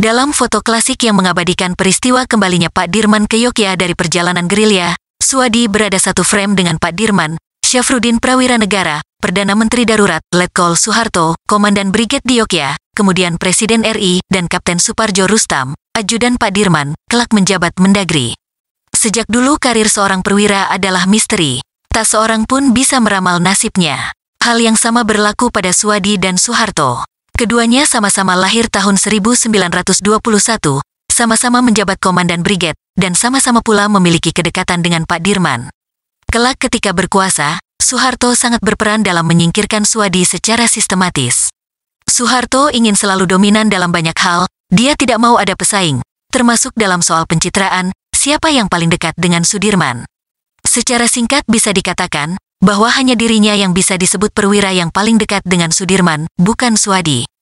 Dalam foto klasik yang mengabadikan peristiwa kembalinya Pak Dirman ke Yogyakarta dari perjalanan gerilya, Suwadi berada satu frame dengan Pak Dirman, Syafruddin Prawira Negara, Perdana Menteri Darurat, Letkol Soeharto, Komandan Brigade di Yogyakarta, kemudian Presiden RI dan Kapten Suparjo Rustam, Ajudan Pak Dirman, kelak menjabat Mendagri. Sejak dulu karir seorang perwira adalah misteri. Tak seorang pun bisa meramal nasibnya. Hal yang sama berlaku pada Suwadi dan Soeharto. Keduanya sama-sama lahir tahun 1921, sama-sama menjabat komandan briget, dan sama-sama pula memiliki kedekatan dengan Pak Dirman. Kelak ketika berkuasa, Soeharto sangat berperan dalam menyingkirkan Suwadi secara sistematis. Soeharto ingin selalu dominan dalam banyak hal, dia tidak mau ada pesaing, termasuk dalam soal pencitraan, siapa yang paling dekat dengan Sudirman. Secara singkat bisa dikatakan, bahwa hanya dirinya yang bisa disebut perwira yang paling dekat dengan Sudirman, bukan Suwadi.